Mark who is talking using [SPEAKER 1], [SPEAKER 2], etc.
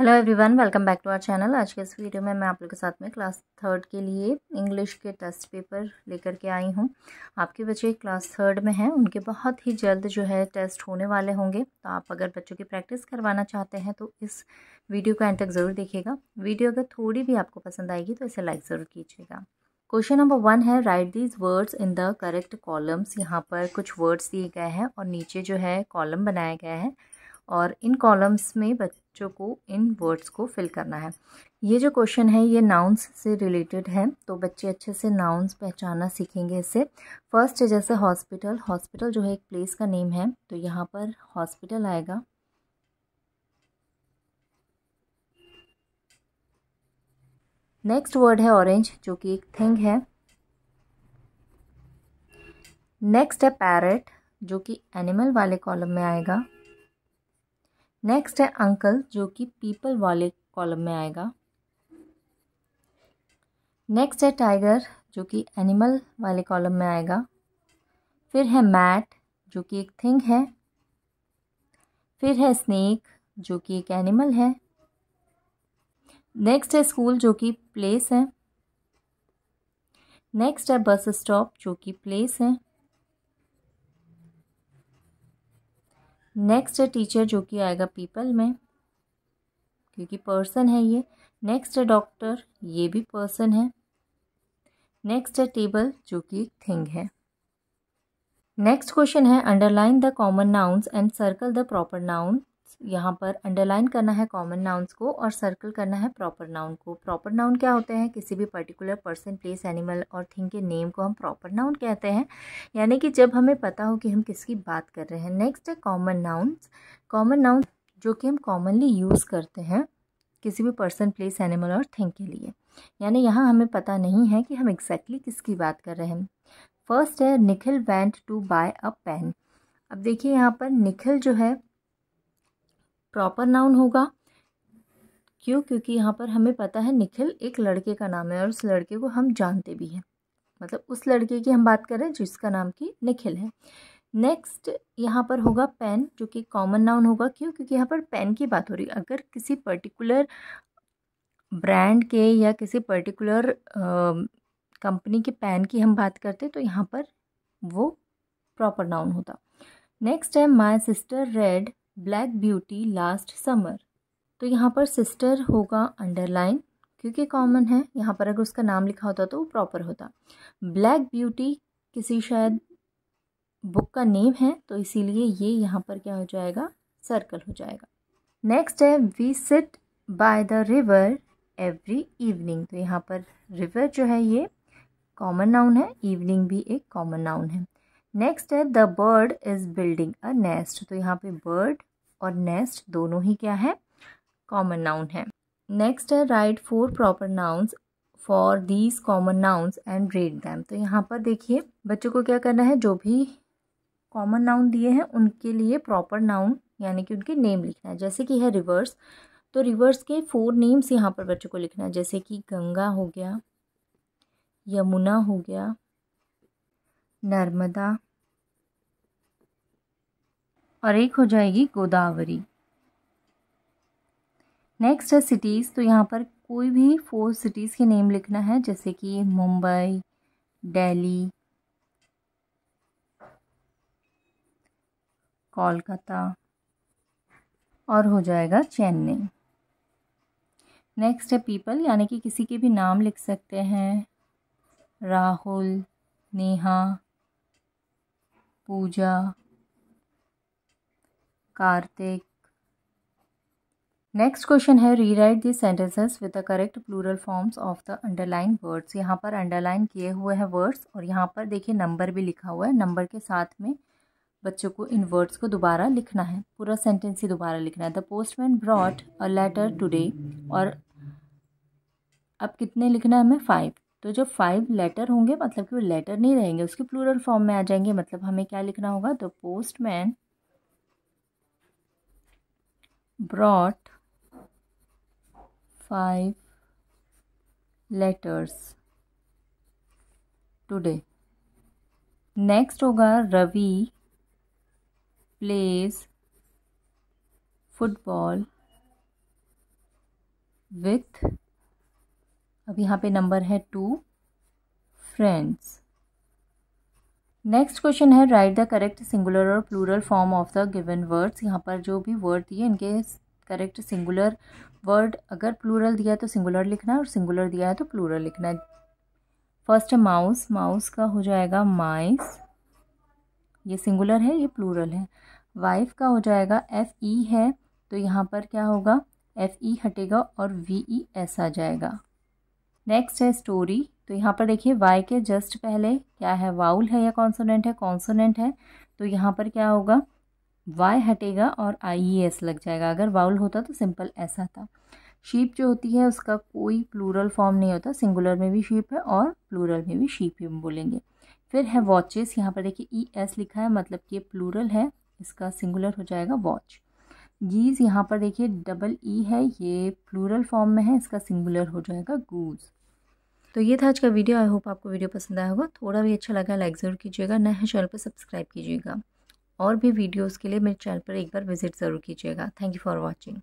[SPEAKER 1] hello everyone welcome back to our channel आज के इस वीडियो में मैं आप लोग के साथ में क्लास थर्ड के लिए इंग्लिश के टेस्ट पेपर लेकर के आई हूँ आपके बच्चे क्लास थर्ड में हैं उनके बहुत ही जल्द जो है टेस्ट होने वाले होंगे तो आप अगर बच्चों की प्रैक्टिस करवाना चाहते हैं तो इस वीडियो को एंड तक ज़रूर देखिएगा वीडियो अगर थोड़ी भी आपको पसंद आएगी तो इसे लाइक ज़रूर कीजिएगा क्वेश्चन नंबर वन है write these words in the correct columns यहाँ पर कुछ वर्ड्स दिए गए हैं और नीचे जो है कॉलम बनाया गया है और इन कॉलम्स में बच बच्चों को इन वर्ड्स को फिल करना है ये जो क्वेश्चन है ये नाउन्स से रिलेटेड है तो बच्चे अच्छे से नाउंस पहचानना सीखेंगे इससे फर्स्ट है जैसे हॉस्पिटल हॉस्पिटल जो है एक प्लेस का नेम है तो यहाँ पर हॉस्पिटल आएगा नेक्स्ट वर्ड है ऑरेंज जो कि एक थिंग है नेक्स्ट है पैरट जो कि एनिमल वाले कॉलम में आएगा नेक्स्ट है अंकल जो कि पीपल वाले कॉलम में आएगा नेक्स्ट है टाइगर जो कि एनिमल वाले कॉलम में आएगा फिर है मैट जो कि एक थिंग है फिर है स्नेक जो कि एक एनिमल है नेक्स्ट है स्कूल जो कि प्लेस है नेक्स्ट है बस स्टॉप जो कि प्लेस है नेक्स्ट है टीचर जो कि आएगा पीपल में क्योंकि पर्सन है ये नेक्स्ट है डॉक्टर ये भी पर्सन है नेक्स्ट है टेबल जो कि एक थिंग है नेक्स्ट क्वेश्चन है underline the common nouns and circle the proper noun यहाँ पर अंडरलाइन करना है कॉमन नाउन्स को और सर्कल करना है प्रॉपर नाउन को प्रॉपर नाउन क्या होते हैं किसी भी पर्टिकुलर पर्सन प्लेस एनिमल और थिंग के नेम को हम प्रॉपर नाउन कहते हैं यानी कि जब हमें पता हो कि हम किसकी बात कर रहे हैं नेक्स्ट है कॉमन नाउन्स कॉमन नाउन जो कि हम कॉमनली यूज़ करते हैं किसी भी पर्सन प्लेस एनिमल और थिंग के लिए यानी यहाँ हमें पता नहीं है कि हम एग्जैक्टली exactly किसकी बात कर रहे हैं फर्स्ट है Nikhil went to buy a pen अब देखिए यहाँ पर निखिल जो है प्रॉपर नाउन होगा क्यों क्योंकि यहाँ पर हमें पता है निखिल एक लड़के का नाम है और उस लड़के को हम जानते भी हैं मतलब उस लड़के की हम बात कर रहे हैं जिसका नाम कि निखिल है नेक्स्ट यहाँ पर होगा पेन जो कि कॉमन नाउन होगा क्यों क्योंकि यहाँ पर पेन की बात हो रही है अगर किसी पर्टिकुलर ब्रांड के या किसी पर्टिकुलर कंपनी के पेन की हम बात करते तो यहाँ पर वो प्रॉपर नाउन होता नेक्स्ट है my sister read black beauty last summer तो यहाँ पर सिस्टर होगा अंडरलाइन क्योंकि कॉमन है यहाँ पर अगर उसका नाम लिखा होता तो वो प्रॉपर होता ब्लैक ब्यूटी किसी शायद बुक का नेम है तो इसीलिए ये यहाँ पर क्या हो जाएगा सर्कल हो जाएगा नेक्स्ट है we sit by the river every evening तो यहाँ पर रिवर जो है ये कॉमन नाउन है इवनिंग भी एक कॉमन नाउन है नेक्स्ट है the bird is building a nest तो यहाँ पे बर्ड और नेस्ट दोनों ही क्या है कॉमन नाउन है नेक्स्ट है write four proper nouns for these common nouns and read them तो यहाँ पर देखिए बच्चों को क्या करना है जो भी कॉमन नाउन दिए हैं उनके लिए प्रॉपर नाउन यानी कि उनके नेम लिखना है जैसे कि है रिवर्स तो रिवर्स के फोर नेम्स यहाँ पर बच्चों को लिखना है जैसे कि गंगा हो गया यमुना हो गया नर्मदा और एक हो जाएगी गोदावरी नेक्स्ट है सिटीज़ तो यहाँ पर कोई भी फोर सिटीज़ के नेम लिखना है जैसे कि मुंबई दिल्ली कोलकाता और हो जाएगा चेन्नई नेक्स्ट है पीपल यानी कि किसी के भी नाम लिख सकते हैं राहुल नेहा पूजा कार्तिक नेक्स्ट क्वेश्चन है rewrite the sentences with the correct plural forms of the underlined words यहाँ पर अंडरलाइन किए हुए हैं वर्ड्स और यहाँ पर देखिए नंबर भी लिखा हुआ है नंबर के साथ में बच्चों को इन वर्ड्स को दोबारा लिखना है पूरा सेंटेंस ही दोबारा लिखना है the postman brought a letter today और अब कितने लिखना है हमें फाइव तो जो फाइव लेटर होंगे मतलब कि वो लेटर नहीं रहेंगे उसके प्लूरल फॉर्म में आ जाएंगे मतलब हमें क्या लिखना होगा the postman brought five letters today next होगा रवि प्लेज फुटबॉल विथ अब यहाँ पे नंबर है टू फ्रेंड्स नेक्स्ट क्वेश्चन है राइट द करेक्ट सिंगुलर और plural form of the given words यहाँ पर जो भी वर्ड दिए इनके करेक्ट सिंगुलर वर्ड अगर प्लूरल दिया है तो सिंगुलर लिखना है और सिंगुलर दिया है तो प्लूरल लिखना है फर्स्ट है माउस माउस का हो जाएगा माइस ये सिंगुलर है ये प्लूरल है वाइफ का हो जाएगा एफ ई e है तो यहाँ पर क्या होगा एफ ई e हटेगा और वी ई एस आ जाएगा नेक्स्ट है स्टोरी तो यहाँ पर देखिए वाई के जस्ट पहले क्या है वाउल है या कॉन्सोनेंट है कॉन्सोनेंट है तो यहाँ पर क्या होगा वाई हटेगा और आई ई एस लग जाएगा अगर वाउल होता तो सिंपल ऐसा था शीप जो होती है उसका कोई प्लूरल फॉर्म नहीं होता सिंगुलर में भी शीप है और प्लूरल में भी शीप ही बोलेंगे फिर है वॉचेस यहाँ पर देखिए ई e एस लिखा है मतलब कि ये प्लूरल है इसका सिंगुलर हो जाएगा वॉच गीज़ यहाँ पर देखिए डबल ई e है ये प्लूरल फॉर्म में है इसका सिंगुलर हो जाएगा गूज़ तो ये था आज का वीडियो आई होप आपको वीडियो पसंद आया होगा थोड़ा भी अच्छा लगा लाइक ज़रूर कीजिएगा नए चैनल पर सब्सक्राइब कीजिएगा और भी वीडियोज़ के लिए मेरे चैनल पर एक बार विजिट ज़रूर कीजिएगा थैंक यू फॉर वॉचिंग